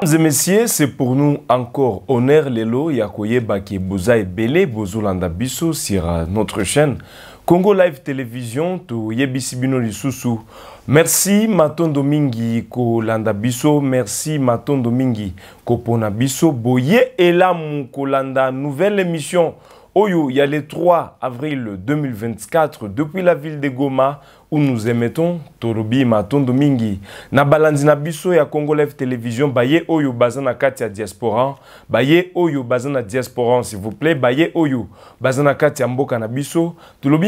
Mesdames et messieurs, c'est pour nous encore honneur lelo ya baki ki boza bozo Landa biso sur notre chaîne Congo Live Télévision to Yebisibino sibino lisusu. Merci Maton Mingi ko landa merci Maton Domingi ko pona biso boye Elam ko landa nouvelle émission Oyo, il y a le 3 avril 2024 depuis la ville de Goma où nous émettons Torubi Matondo Mingi. Na balandina na biso ya Congo Télévision, baye Oyo bazana katia diaspora, baye Oyo bazana diaspora s'il vous plaît, baye Oyo bazana katia mboka na biso,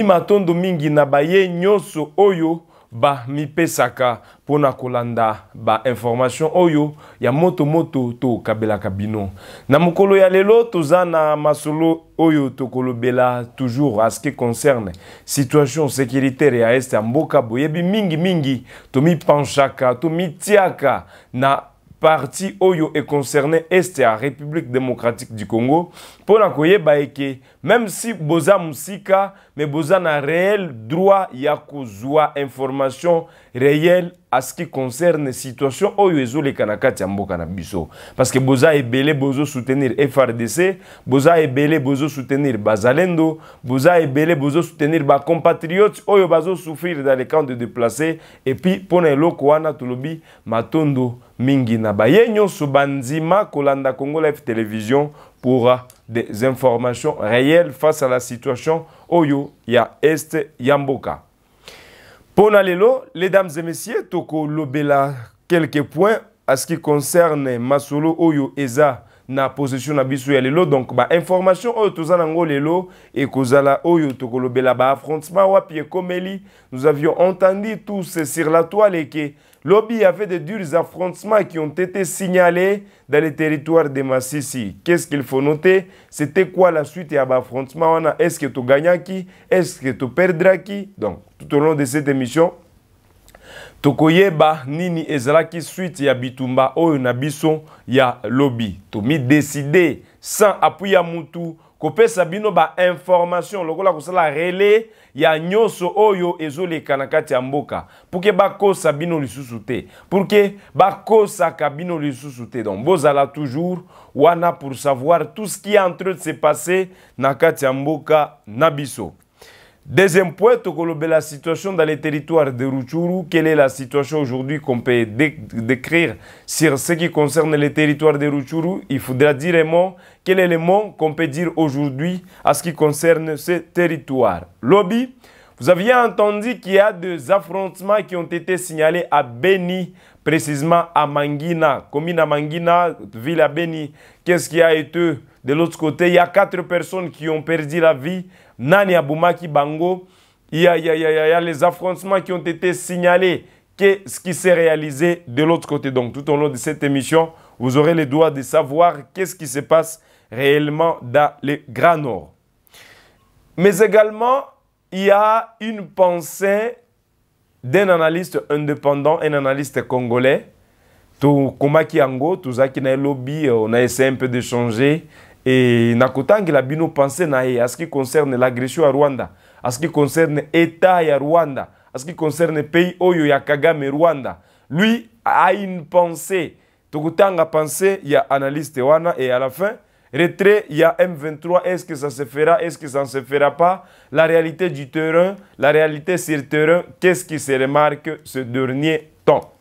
Maton na baye nyoso Oyo bamipesaka mpona kolanda bainformation oyo ya motomoto tokabelaka bino na mokolo ya lelo toza na masolo oyo tokolobela toujours a ce qui concerne situation sécuritaire ya este ya mboka boyebi mingimingi tomipanshaka tomitiaka na parti oyo econcerné este ya république démocratique du congo mpona koyeba eke même si boza mosika me boza na réel droit ya kozwa information réel à ce qui concerne situation oyo Yezo les ya mboka na biso parce que boza ebele soutenir frdc boza ebele soutenir bazalendo boza ebele ba compatriotes oyo souffrir dans les camps de déplacés et puis na eloko wana tolobi matondo mingi na baye nyonso bandima kolanda congo life télévision pour des informations réelles face à la situation oyo ya Est yamboka mpona lelo mesdames et messieurs tokolobela quelques points à ce qui concerne masolo oyo eza na position na biso ya lelo donc bainformation oyo toza nango lelo ekozala oyo tokolobela baaffrontement wapi ekomeli nous avions entendu tous sur la toile eke Lobby a fait de durs affrontements qui ont été signalés dans les territoires de Massissi. Qu'est-ce qu'il faut noter C'était quoi la suite à l'affrontement Est-ce que tu gagnes qui Est-ce que tu perdras qui Donc, tout au long de cette émission, tokoyeba nini qui suite ya bitumba oyo na biso ya lobi décidé sans appui à mutu kopesa bino bainformation lokola la relais ya so oyo ezoleka na kati ya mboka pour ke bakosa bino lisusu te pour bakosaka bino lisusu donc bozala toujours wana pour savoir tout ce qui est entre de se passer na kati Deuxième point, la situation dans les territoires de Ruchuru. Quelle est la situation aujourd'hui qu'on peut décrire sur ce qui concerne les territoires de Ruchuru Il faudra dire un mot. Quel est le mot qu'on peut dire aujourd'hui à ce qui concerne ces territoires Lobby, vous aviez entendu qu'il y a des affrontements qui ont été signalés à Beni, précisément à Mangina, commune à Mangina, ville à Beni. Qu'est-ce qui a été de l'autre côté Il y a quatre personnes qui ont perdu la vie Nani Abumaki Bango, il y, a, les affrontements qui ont été signalés. Qu'est-ce qui s'est réalisé de l'autre côté Donc tout au long de cette émission, vous aurez le droit de savoir qu'est-ce qui se passe réellement dans le Grand Nord. Mais également, il y a une pensée d'un analyste indépendant, un analyste congolais, tout Ango, tout ça lobby, on a essayé un peu de changer et la bino pense na ye à ce qui concerne l'agression à Rwanda à ce qui concerne état à Rwanda à ce qui concerne pays oyo ya Kagame Rwanda lui a une pensée tokotanga a ya analyste wana et à la fin Retrait, il y a M23, est-ce que ça se fera, est-ce que ça ne se fera pas La réalité du terrain, la réalité sur le terrain, qu'est-ce qui se remarque ce dernier temps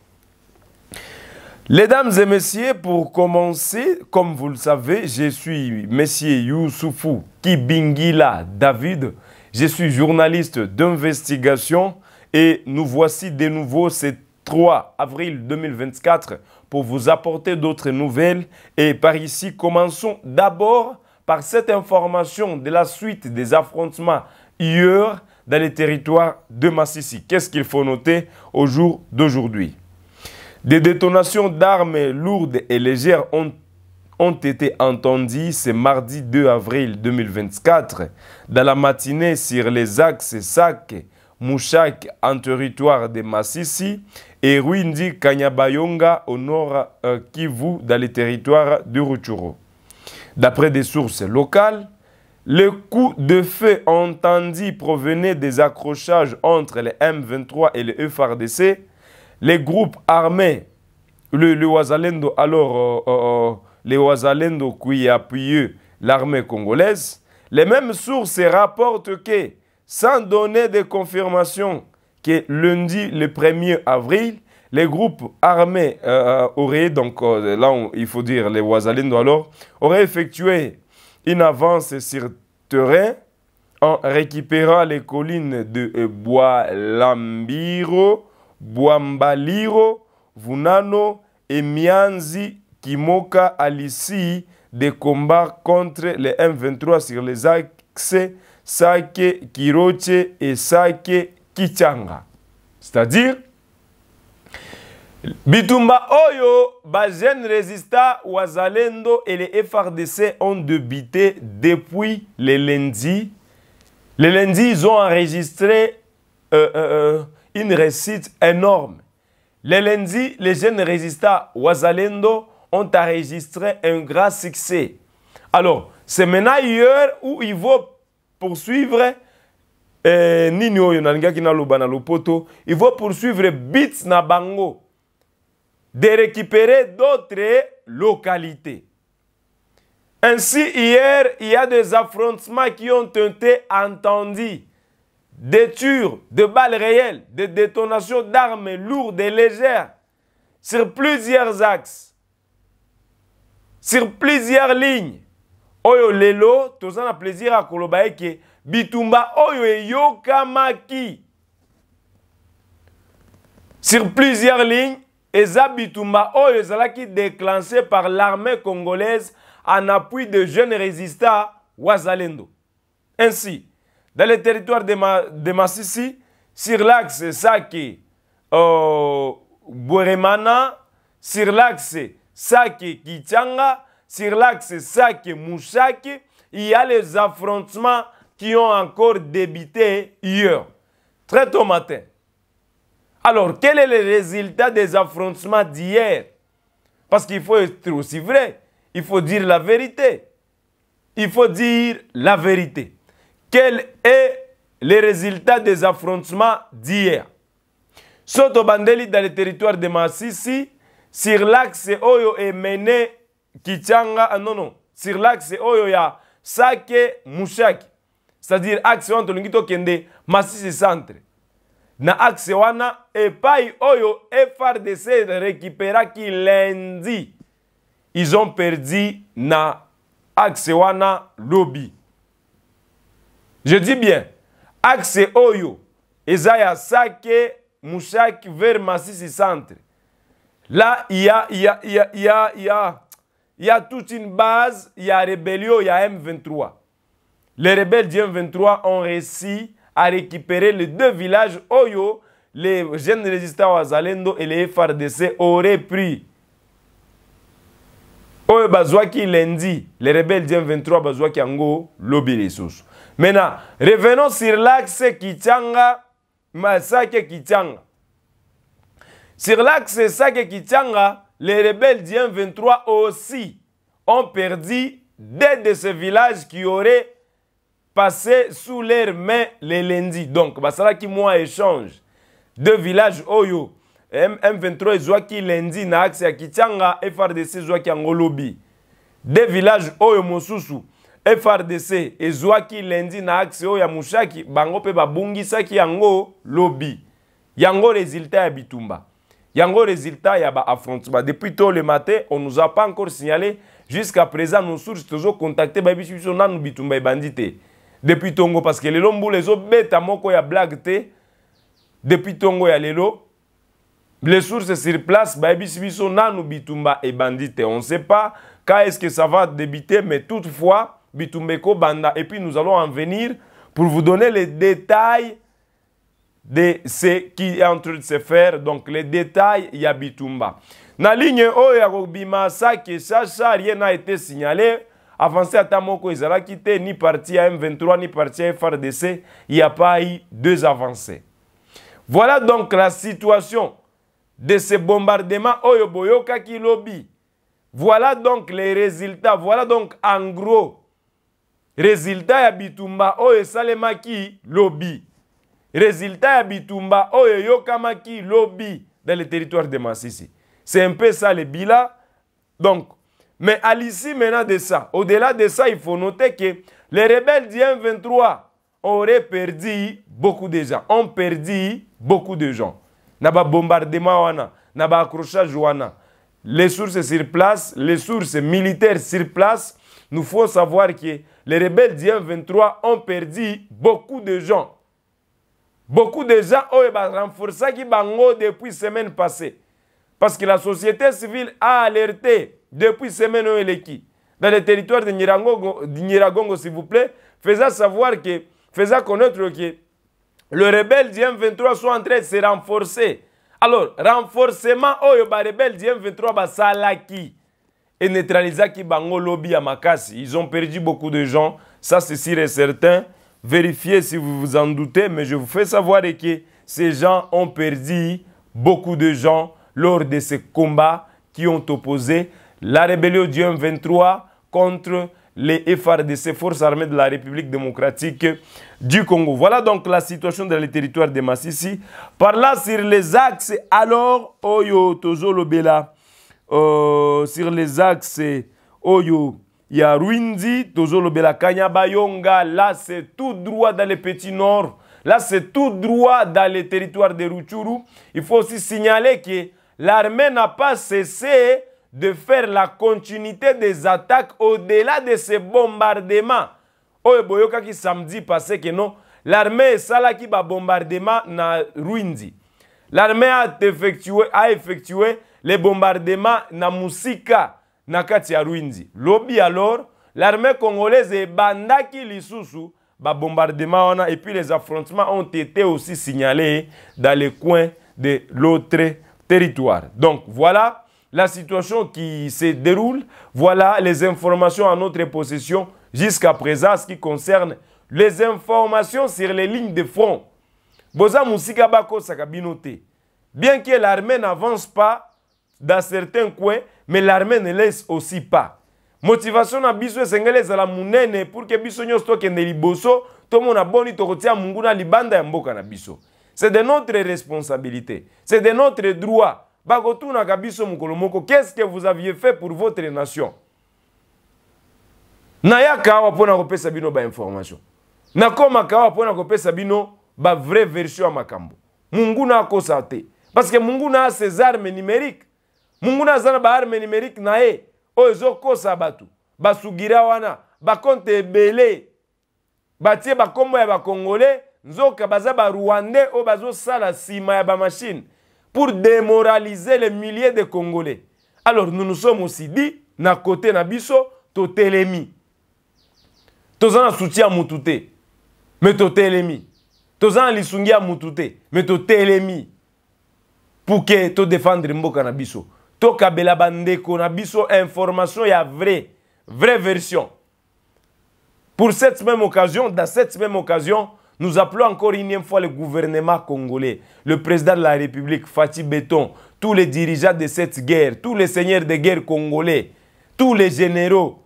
Mesdames et messieurs, pour commencer, comme vous le savez, je suis Monsieur Youssoufou Kibingila David. Je suis journaliste d'investigation et nous voici de nouveau ce 3 avril 2024 pour vous apporter d'autres nouvelles. Et par ici, commençons d'abord par cette information de la suite des affrontements hier dans les territoires de Massissi. Qu'est-ce qu'il faut noter au jour d'aujourd'hui des détonations d'armes lourdes et légères ont, été entendues ce mardi 2 avril 2024 dans la matinée sur les axes Sac, Mouchak en territoire de Massissi et Ruindi Kanyabayonga au nord euh, Kivu dans les territoires de Ruchuro. D'après des sources locales, le coups de feu entendu provenait des accrochages entre les M23 et les FRDC les groupes armés, le, alors euh, euh, euh, les Wazalendo qui appuient l'armée congolaise, les mêmes sources rapportent que, sans donner de confirmation, que lundi, le 1er avril, les groupes armés auraient, donc là il faut dire les Wazalendo alors, auraient effectué une avance sur terrain en récupérant les collines de Bois Lambiro, Bwambaliro, Vunano et Mianzi Kimoka Alici des combats contre les M23 sur les axes Sake Kiroche et Sake Kichanga. C'est-à-dire, bitumba oyo Bazen résista wazalendo et les FRDC ont débuté depuis le lundi. Le lundi, ils ont enregistré euh, euh, euh une réussite énorme. Les lundi, les jeunes résistants Wazalendo ont enregistré un grand succès. Alors, c'est maintenant hier où ils vont poursuivre euh, Yonanga qui na pas dans ils vont poursuivre bits na de récupérer d'autres localités. Ainsi, hier, il y a des affrontements qui ont été entendus des tirs de balles réelles, de détonations d'armes lourdes et légères sur plusieurs axes, sur plusieurs lignes. Oyo lelo, as plaisir à Kolobaeke. bitumba oyo Yokamaki. Sur plusieurs lignes, eza bitumba oyo Zalaki déclenché par l'armée congolaise en appui de jeunes résistants wazalendo. Ainsi, dans le territoire de, Massisi, de Massissi, sur l'axe Saki, euh, sur l'axe Saki, Kichanga, sur l'axe Saki, Mushaki, il y a les affrontements qui ont encore débuté hier, très tôt matin. Alors, quel est le résultat des affrontements d'hier Parce qu'il faut être aussi vrai, il faut dire la vérité. Il faut dire la vérité. quel est le résultat des affrontements d'hier soto bandeli dans le territoire de masisi sur l'axe oyo emene kitianga ah non non sur l'axe oyo ya sake mushaki c'est-à-dire axe wana tolingi tokende masisi centre na axe wana epai oyo frdc récupéraki lundi ils ont perdu na axe wana lobi Je dis bien, axe oyo, Isaiah sake mushaki vers et centre. Là, il y a, il y a, il y a, il y a, il y a, il y a toute une base, il y a rébellion, il y a M23. Les rebelles du M23 ont réussi à récupérer les deux villages Oyo, les jeunes résistants Zalendo et les FRDC auraient pris. Oyo Bazouaki lundi, les rebelles du M23 Bazwaki Ango, lobby sources. Maintenant, revenons sur l'axe Kitanga, massacre Sur l'axe Sake kichanga les rebelles du 23 aussi ont perdu deux de ces villages qui auraient passé sous leurs mains les lundis. Donc, Basala qui moi échange deux villages Oyo. M23 Zouaki, lundi na axe et Kitanga, FRDC ces yango Angolobi. Deux villages Oyo mosusu frdc ezwaki lendi na axe oyo ya mushaki bango mpe babungisaki yango lobi yango résultat ya bitumba yango résultat ya baaffrontement depuis tôt le matin on nous a pas encore signalé jusqu'à présent nos sources tozocontacte bayebisi biso nanu bitumba ebandi te depuis ntongo parce que lelo mbula ezobeta moko ya blague te depuis ntongo ya lelo les sources sur place bayebisi biso nanu bitumba ebandi te on sait pas quand est ce que ça va débuter mais toutefois Bitumbeko Banda. Et puis nous allons en venir pour vous donner les détails de ce qui est en train de se faire. Donc les détails, il y a Bitumba. la ligne O ya que ça ça rien n'a été signalé. Avancé à Tamoko, ils allaient quitté ni parti à M23 ni parti à FRDC. Il n'y a pas eu deux avancées. Voilà donc la situation de ce bombardement Voilà donc les résultats. Voilà donc en gros résultat habitumba bitumba oyo esalemaki lobi résultats ya bitumba oyo lobi dans le territoire de Massisi c'est un peu ça le bilan donc mais à l'issue maintenant de ça au-delà de ça il faut noter que les rebelles du 23 auraient perdu beaucoup de gens ont perdu beaucoup de gens n'aba bombardement wana na accrochage les sources sur place les sources militaires sur place nous faut savoir que les rebelles du m 23 ont perdu beaucoup de gens. Beaucoup de gens ont renforcé qui bango depuis semaine passée. Parce que la société civile a alerté depuis semaine qui, dans le territoire de Nyiragongo, s'il vous plaît, faisant savoir que, connaître que le rebelle du M23 soit en train de se renforcer. Alors, renforcement, oh, rebelle du M23, bah, qui et neutralisa Bango, Lobby à Makassi. Ils ont perdu beaucoup de gens, ça c'est sûr et certain. Vérifiez si vous vous en doutez, mais je vous fais savoir que ces gens ont perdu beaucoup de gens lors de ces combats qui ont opposé la rébellion du M23 contre les FRDC, Forces armées de la République démocratique du Congo. Voilà donc la situation dans les territoires de Massissi. Par là, sur les axes, alors, Oyo Tozo Lobela. Euh, sur les axes Oyo, il a Ruindi, toujours le Belakanya Bayonga. Là, c'est tout droit dans le petit nord. Là, c'est tout droit dans le territoire de Ruchuru. Il faut aussi signaler que l'armée n'a pas cessé de faire la continuité des attaques au-delà de ces bombardements. Oyo qui samedi passé que non, l'armée qui bombardement na Ruindi. L'armée a effectué, a effectué les bombardements na musika na Katia alors l'armée congolaise et lisusu bombardement et puis les affrontements ont été aussi signalés dans les coins de l'autre territoire donc voilà la situation qui se déroule voilà les informations à notre possession jusqu'à présent ce qui concerne les informations sur les lignes de front bien que l'armée n'avance pas dans certains coins, mais l'armée ne laisse aussi pas. Motivation na biso esengeli ezala munene pour que biso nyonso tokende liboso tomona boni tokotia mungu na libanda ya mboka na biso c'est de notre responsabilité c'est de notre droit biso qu'est-ce que vous aviez fait pour votre nation nayaka awa mpo na kopesa bino information. Na awa mpo na kopesa bino vraie version makambo munguna akosa te parce que munguna a ses armes numériques munguna aza na baarme numérique na ye oyo ezokosa bato basugira wana bakonte ebele batie bakombo ya bakongole nzoka baza barwandais oyo bazosala nsima ya bamashine pour démoraliser les milliers de congolais alors nous nous sommes aussi dit na kote na biso totelemi toza na soutien ya motu te me totelemi toza na lisungi ya motu te me totelemi pour ke todefendre mboka na biso la bandeko na biso information ya vraie vraie version pour cette même occasion dans cette même occasion nous appelons encore une fois le gouvernement congolais, le président de la République, Fatih Beton, tous les dirigeants de cette guerre, tous les seigneurs de guerre congolais, tous les généraux,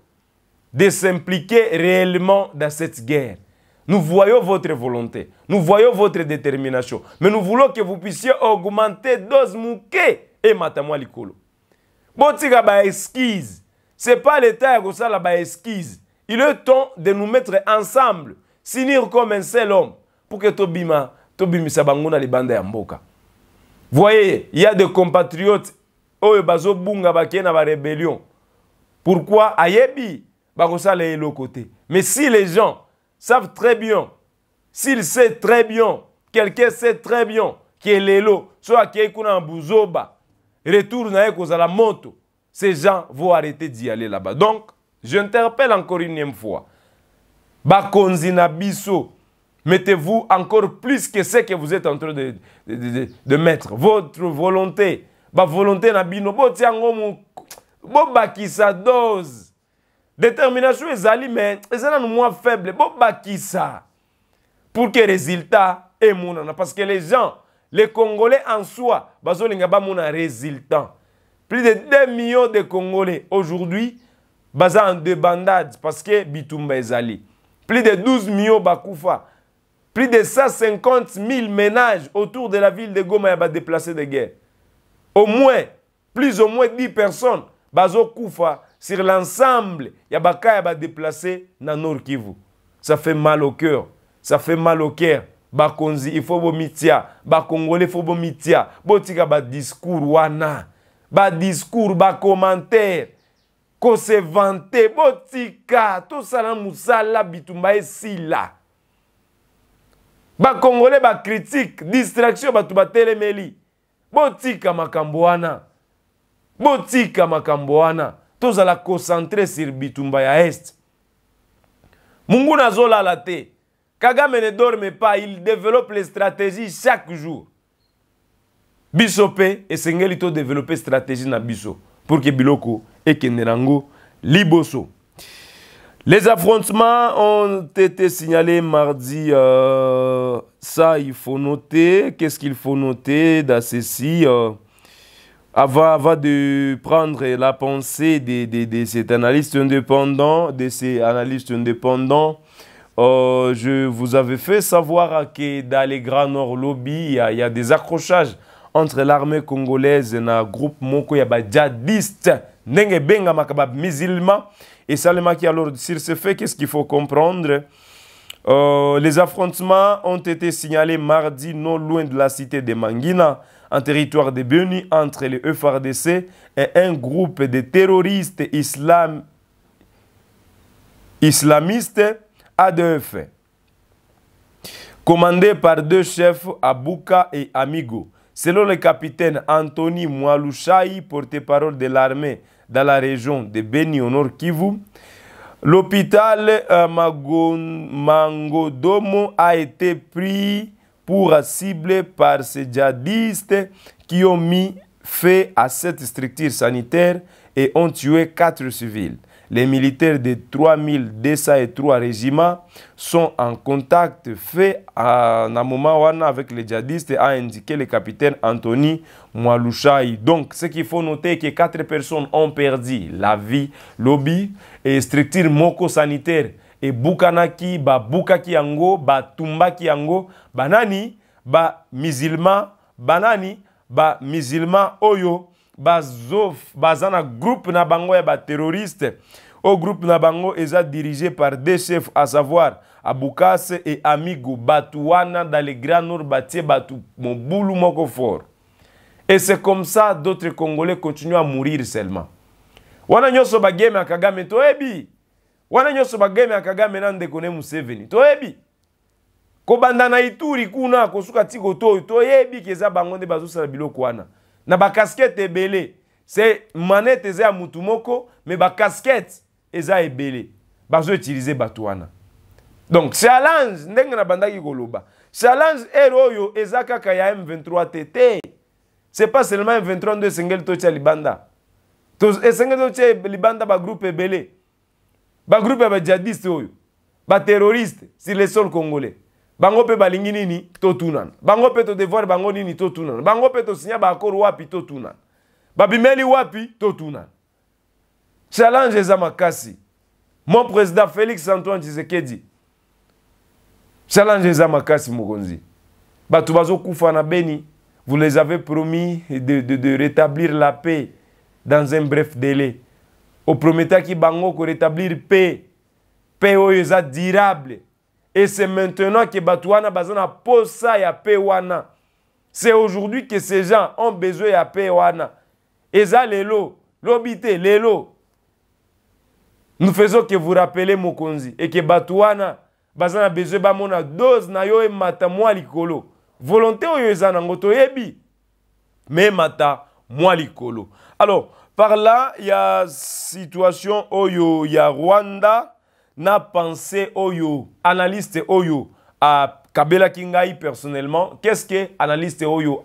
de s'impliquer réellement dans cette guerre. Nous voyons votre volonté, nous voyons votre détermination, mais nous voulons que vous puissiez augmenter dose mouké et matamoualikolo botika ba esquise c'est pas l'état là ba esquise il est temps de nous mettre ensemble s'unir comme un seul homme pour que tobima tobimisa bango na libanda ya mboka voyez il y a des compatriotes oyo qui kena ba rébellion. pourquoi ayebi bakosala le côté mais si les gens savent très bien S'ils sait très bien quelqu'un sait très bien soit soit y kuna en buzoba retour à la moto. Ces gens vont arrêter d'y aller là-bas. Donc, j'interpelle encore une fois. mettez-vous encore plus que ce que vous êtes en train de, mettre. Votre volonté. Ba volonté Nabino. Bo tiango Bo bakisa dose. Détermination ezali mais c'est un moins faible. Pour que résultat et mon parce que les gens les Congolais en soi, ba un résultat. Plus de 2 millions de Congolais aujourd'hui baza en débandade parce que est allé. Plus de 12 millions bakoufa. Plus de 150 000 ménages autour de la ville de Goma yaba déplacés de guerre. Au moins, plus ou moins 10 personnes bazo koufa sur l'ensemble yaba ka yaba déplacés dans Nord Kivu. Ça fait mal au cœur, ça fait mal au cœur. bakonzi ifo bomitia bakongole ifo bomitia botika badiscours wana badiscours bacommentaire kose vante botika tosala mosala bitumba esila bakongole bakritike distraction bato batelemeli botika makambo wana botika makambo wana tozala concentre sur bitumba ya este munguna azolala te Kagame ne dorme pas, il développe les stratégies chaque jour. Bisopé et Singelito développe stratégie na pour que Biloko et Kenerango liboso. Les affrontements ont été signalés mardi. Euh, ça, il faut noter. Qu'est-ce qu'il faut noter dans ceci euh, avant, avant, de prendre la pensée de, de, de cet analyste indépendant, de ces analystes indépendants, euh, je vous avais fait savoir que dans les Grands Nord Lobby, il y, a des accrochages entre l'armée congolaise et un groupe Moko djihadiste, Benga musulmans. Et Salemaki, alors, sur ce fait, qu'est-ce qu'il faut comprendre euh, Les affrontements ont été signalés mardi non loin de la cité de Mangina, en territoire de Beni, entre les FRDC et un groupe de terroristes islamistes a deux Commandé par deux chefs, Abouka et Amigo, selon le capitaine Anthony Mwalushaï, porte-parole de l'armée dans la région de Beni au nord Kivu, l'hôpital euh, Mangodomo a été pris pour cible par ces djihadistes qui ont mis fait à cette structure sanitaire et ont tué quatre civils. Les militaires des 3203 régiments sont en contact fait à Namumawana avec les djihadistes, a indiqué le capitaine Anthony Mwalushai. Donc, ce qu'il faut noter que quatre personnes ont perdu la vie. Lobby et structure moko-sanitaire. Et Bukanaki, Bukakiango, ba Batumbaki Banani, Ba Banani, Ba Oyo. baza na groupe na bango ya baterroriste oyo groupe na bango eza dirige par deux chefs à savoir abukase e amigo bato wana dans le grand nord batie bato mobulu moko fort et c'est comme ça d'autres congolais continuent à mourir seulement wana nyonso bageme ya kagame toyebi wana nyonso bageme ya kagame na ndeko ne museveni toyebi kobanda na ituri kuna kosuka ti kotoyo toyebi keza bango nde bazosala biloko wana na bakaskete ebele se manete eza ya mutu moko me bakaskete eza ebele bazoutilize bato wana donc challenge ndenge na bandaki koloba challenge ere oyo eza kaka ya m23 te te c'est pas seulement m23 nde esengeli totya libanda esengeli totya libanda bagroupe ebele bagroupe ya bajadiste oyo baterroriste sur le sol congolais bango mpe balingi nini totunana bango mpe todevoir bango nini totunana bango mpe tosinya baakoro wapi totunana babimeli wapi totunana challenge eza makasi mon président félix antoine tshisekedi challenge eza makasi mokonzi bato bazokufa na beni vous les avez promis de, de, de rétablir la paix dans un bref délai oprometaki bango korétablir paix paix oyo eza durable Et c'est maintenant que Batouana Bazana posa ya pewana. C'est aujourd'hui que ces gens ont besoin ya pewana. Et ça, l'élo, l'obité, l'élo. Nous faisons que vous rappelez Mokonzi et que Batouana Bazana besoin de mona dose na yo mata moi likolo. Volonté ou ezana ngoto yebi. Mais mata moi likolo. Alors, par là, il y a situation où il y a Rwanda na au oyo analyste Kabela personnellement qu'est-ce que analyste oyo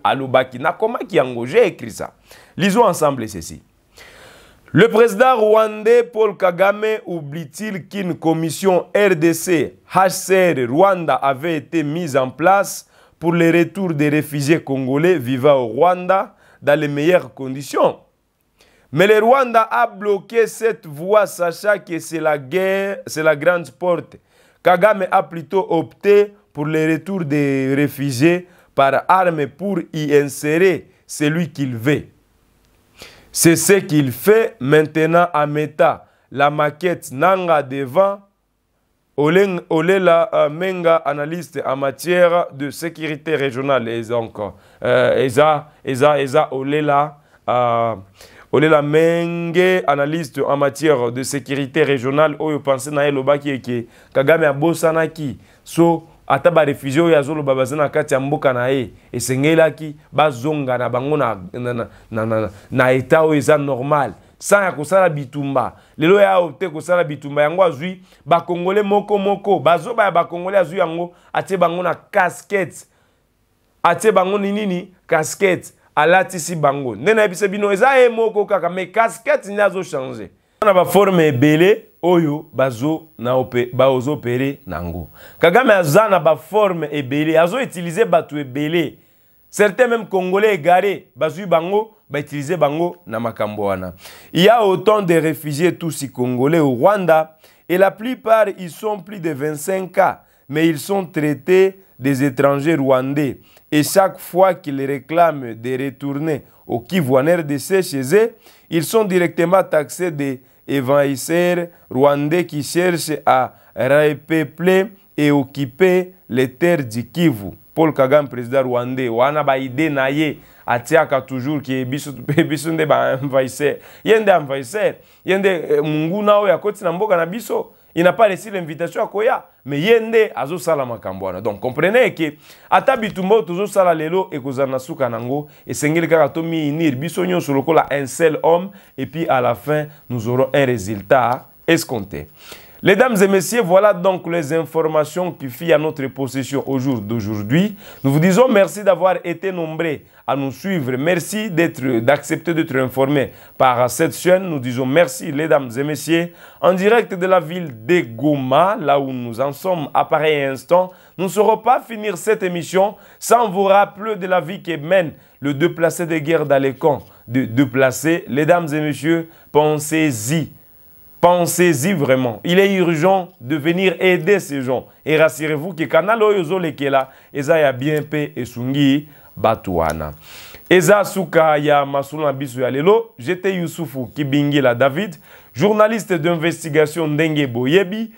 comment qui j'ai écrit ça lisons ensemble ceci le président rwandais Paul Kagame oublie-t-il qu'une commission RDC, HCR Rwanda avait été mise en place pour le retour des réfugiés congolais vivant au Rwanda dans les meilleures conditions mais le Rwanda a bloqué cette voie, sachant que c'est la guerre, c'est la grande porte. Kagame a plutôt opté pour le retour des réfugiés par arme pour y insérer celui qu'il veut. C'est ce qu'il fait maintenant à Meta. La maquette Nanga devant Olela euh, Menga, analyste en matière de sécurité régionale. Et donc, euh, euh olela menge analyste en matière de sécurité régionale oyo pensé na ye elobaki eke kagame abosanaki so ata barefusie oyo azoloba baza na kati ya mboka na ye esengelaki bazonga na bango na, na, na, na, na, na etat oyo eza normal sans ya kosala bitumba lelo ya opte kosala bitumba yango azwi bakongole moko moko bazoba ya bakongole azwi yango atie bango na caskete atie bango ninini caskete alatisi bango nena nayebisa bino eza moko kaka me kaskete nde azochange na baforme ebele oyo pere nango kagame aza na baforme ebele utiliser bato ebele certains même congolais égarés bazui bango utiliser bango na makambo il y a autant de réfugiés tous congolais au rwanda et la plupart ils sont plus de 25 cas mais ils sont traités des étrangers rwandais. Et chaque fois qu'ils réclament de retourner au Kivu en RDC chez eux, ils sont directement taxés des envahisseurs rwandais qui cherchent à repeupler et occuper les terres du Kivu. paul kagame président rwandais wana baide na ye atiaka toujours ke biso, biso nde baenvahisseur ye nde envahisseur ye nde eh, munguna oyo akoti na mboka na biso il n'a pas reçu l'invitation akoya mais ye nde azosala makambo wana donc comprenez eke ata bitumba oyo tozosala lelo ekozala na suka nango esengeli kaka tomiinir biso nyonso lokola un seul homme et puis à la fin nous aurons un résultat escompté dames et messieurs, voilà donc les informations qui fient à notre possession au jour d'aujourd'hui. Nous vous disons merci d'avoir été nombreux à nous suivre. Merci d'accepter d'être informés par cette chaîne. Nous disons merci, les dames et messieurs. En direct de la ville de Goma, là où nous en sommes à pareil instant, nous ne saurons pas finir cette émission sans vous rappeler de la vie qui mène le déplacé de guerre dans les camps. De déplacé, dames et messieurs, pensez-y. Pensez-y vraiment. Il est urgent de venir aider ces gens. Et rassurez-vous que canal oyo ezolekela bien pe et sungi batuana eza suka ya masuna bisu ya yusufu kibingila david journaliste d'investigation ndenge boyebi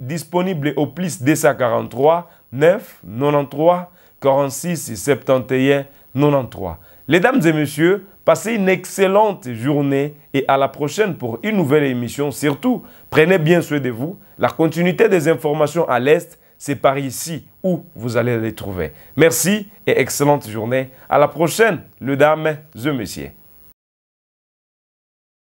disponible au plus 243 9 93 46 71 93 les et messieurs, passez une excellente journée et à la prochaine pour une nouvelle émission. Surtout, prenez bien soin de vous. La continuité des informations à l'Est, c'est par ici où vous allez les trouver. Merci et excellente journée. À la prochaine, les dames messieurs. messieurs.